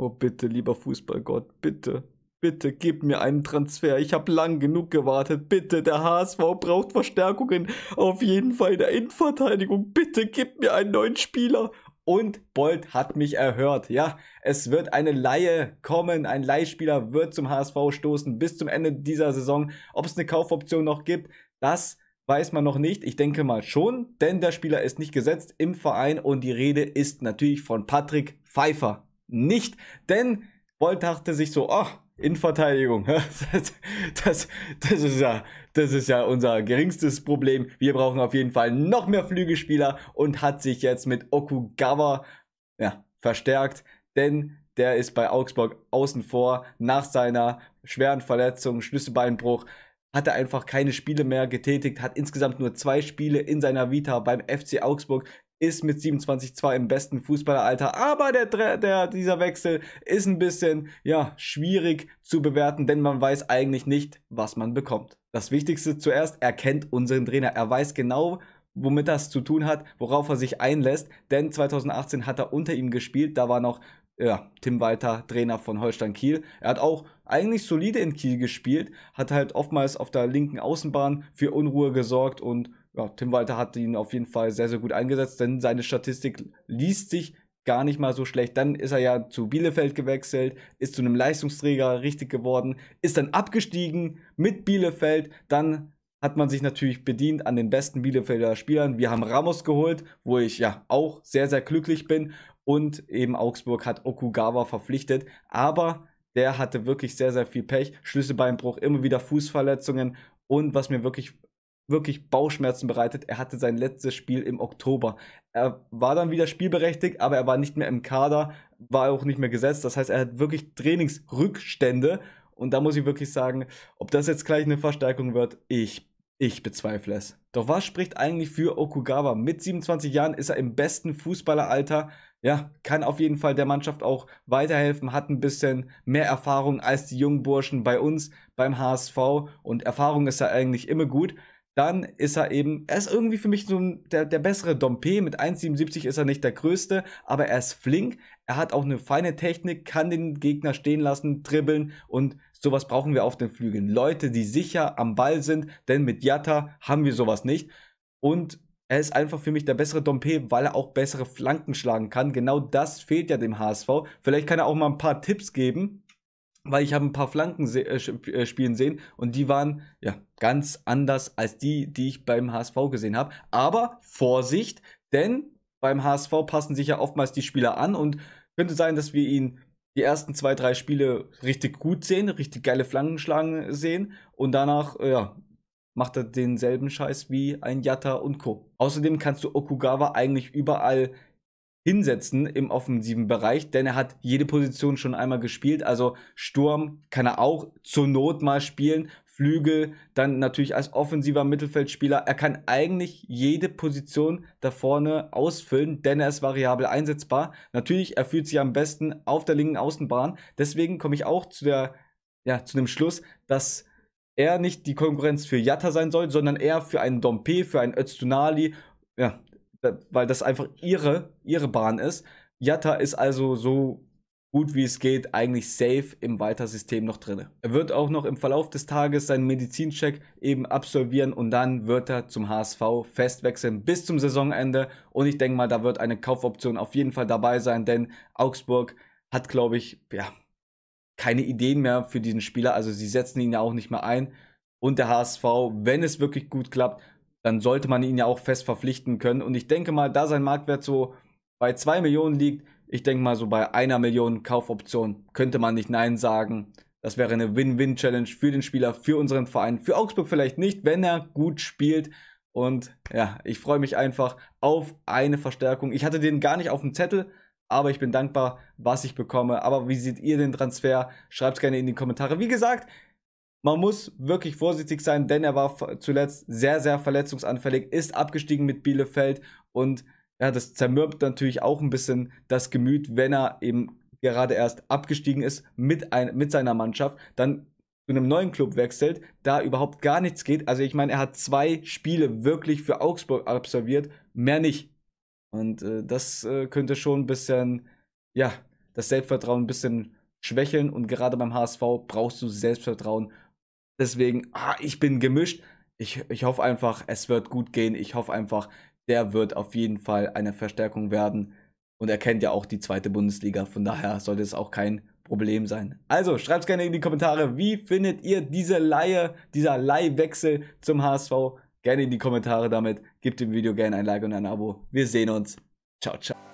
Oh bitte, lieber Fußballgott, bitte. Bitte gib mir einen Transfer. Ich habe lang genug gewartet. Bitte, der HSV braucht Verstärkungen. Auf jeden Fall in der Innenverteidigung. Bitte gib mir einen neuen Spieler. Und Bolt hat mich erhört. Ja, es wird eine Laie kommen. Ein Leihspieler wird zum HSV stoßen bis zum Ende dieser Saison. Ob es eine Kaufoption noch gibt, das weiß man noch nicht. Ich denke mal schon, denn der Spieler ist nicht gesetzt im Verein und die Rede ist natürlich von Patrick Pfeiffer nicht, denn Bolt dachte sich so, oh, Innenverteidigung, das, das, das, ist ja, das ist ja unser geringstes Problem. Wir brauchen auf jeden Fall noch mehr Flügelspieler und hat sich jetzt mit Okugawa ja, verstärkt, denn der ist bei Augsburg außen vor. Nach seiner schweren Verletzung, Schlüsselbeinbruch, hat er einfach keine Spiele mehr getätigt, hat insgesamt nur zwei Spiele in seiner Vita beim FC Augsburg ist mit 27 zwar im besten Fußballeralter, aber der, der, dieser Wechsel ist ein bisschen ja, schwierig zu bewerten, denn man weiß eigentlich nicht, was man bekommt. Das Wichtigste zuerst, er kennt unseren Trainer. Er weiß genau, womit das zu tun hat, worauf er sich einlässt, denn 2018 hat er unter ihm gespielt, da war noch ja, Tim Walter, Trainer von Holstein Kiel. Er hat auch eigentlich solide in Kiel gespielt, hat halt oftmals auf der linken Außenbahn für Unruhe gesorgt und ja, Tim Walter hat ihn auf jeden Fall sehr, sehr gut eingesetzt, denn seine Statistik liest sich gar nicht mal so schlecht. Dann ist er ja zu Bielefeld gewechselt, ist zu einem Leistungsträger richtig geworden, ist dann abgestiegen mit Bielefeld, dann hat man sich natürlich bedient an den besten Bielefelder Spielern. Wir haben Ramos geholt, wo ich ja auch sehr, sehr glücklich bin. Und eben Augsburg hat Okugawa verpflichtet. Aber der hatte wirklich sehr, sehr viel Pech. Schlüsselbeinbruch, immer wieder Fußverletzungen. Und was mir wirklich wirklich Bauchschmerzen bereitet. Er hatte sein letztes Spiel im Oktober. Er war dann wieder spielberechtigt, aber er war nicht mehr im Kader, war auch nicht mehr gesetzt. Das heißt, er hat wirklich Trainingsrückstände. Und da muss ich wirklich sagen, ob das jetzt gleich eine Verstärkung wird, ich, ich bezweifle es. Doch was spricht eigentlich für Okugawa? Mit 27 Jahren ist er im besten Fußballeralter. Ja, kann auf jeden Fall der Mannschaft auch weiterhelfen, hat ein bisschen mehr Erfahrung als die jungen Burschen bei uns, beim HSV. Und Erfahrung ist ja eigentlich immer gut dann ist er eben, er ist irgendwie für mich so der, der bessere Dompe. Mit 1,77 ist er nicht der größte, aber er ist flink. Er hat auch eine feine Technik, kann den Gegner stehen lassen, dribbeln und sowas brauchen wir auf den Flügeln. Leute, die sicher am Ball sind, denn mit Jatta haben wir sowas nicht. Und er ist einfach für mich der bessere Dompe, weil er auch bessere Flanken schlagen kann. Genau das fehlt ja dem HSV. Vielleicht kann er auch mal ein paar Tipps geben, weil ich habe ein paar Flanken se äh, äh, spielen sehen und die waren ja ganz anders als die, die ich beim HSV gesehen habe. Aber Vorsicht, denn beim HSV passen sich ja oftmals die Spieler an und könnte sein, dass wir ihn die ersten zwei, drei Spiele richtig gut sehen, richtig geile Flanken schlagen äh, sehen und danach, äh, ja, macht er denselben Scheiß wie ein Yatta und Co. Außerdem kannst du Okugawa eigentlich überall hinsetzen im offensiven Bereich, denn er hat jede Position schon einmal gespielt. Also Sturm kann er auch zur Not mal spielen, Flügel, dann natürlich als offensiver Mittelfeldspieler. Er kann eigentlich jede Position da vorne ausfüllen, denn er ist variabel einsetzbar. Natürlich, er fühlt sich am besten auf der linken Außenbahn. Deswegen komme ich auch zu, der, ja, zu dem Schluss, dass er nicht die Konkurrenz für Jatta sein soll, sondern eher für einen Dompe, für einen Öztunali. Ja, äh, weil das einfach ihre, ihre Bahn ist. Jatta ist also so gut wie es geht eigentlich safe im Weiter-System noch drin. Er wird auch noch im Verlauf des Tages seinen Medizincheck eben absolvieren und dann wird er zum HSV festwechseln bis zum Saisonende und ich denke mal, da wird eine Kaufoption auf jeden Fall dabei sein, denn Augsburg hat glaube ich, ja, keine Ideen mehr für diesen Spieler, also sie setzen ihn ja auch nicht mehr ein und der HSV, wenn es wirklich gut klappt, dann sollte man ihn ja auch fest verpflichten können. Und ich denke mal, da sein Marktwert so bei 2 Millionen liegt, ich denke mal so bei einer Million Kaufoption könnte man nicht Nein sagen. Das wäre eine Win-Win-Challenge für den Spieler, für unseren Verein, für Augsburg vielleicht nicht, wenn er gut spielt. Und ja, ich freue mich einfach auf eine Verstärkung. Ich hatte den gar nicht auf dem Zettel, aber ich bin dankbar, was ich bekomme. Aber wie seht ihr den Transfer? Schreibt es gerne in die Kommentare. Wie gesagt, man muss wirklich vorsichtig sein, denn er war zuletzt sehr, sehr verletzungsanfällig, ist abgestiegen mit Bielefeld und ja, das zermürbt natürlich auch ein bisschen das Gemüt, wenn er eben gerade erst abgestiegen ist mit, ein, mit seiner Mannschaft, dann zu einem neuen Club wechselt, da überhaupt gar nichts geht. Also ich meine, er hat zwei Spiele wirklich für Augsburg absolviert, mehr nicht. Und äh, das äh, könnte schon ein bisschen, ja, das Selbstvertrauen ein bisschen schwächeln. Und gerade beim HSV brauchst du Selbstvertrauen, Deswegen, ah, ich bin gemischt. Ich, ich hoffe einfach, es wird gut gehen. Ich hoffe einfach, der wird auf jeden Fall eine Verstärkung werden. Und er kennt ja auch die zweite Bundesliga. Von daher sollte es auch kein Problem sein. Also schreibt gerne in die Kommentare, wie findet ihr diese Laie, dieser Leihwechsel zum HSV? Gerne in die Kommentare damit. Gebt dem Video gerne ein Like und ein Abo. Wir sehen uns. Ciao, ciao.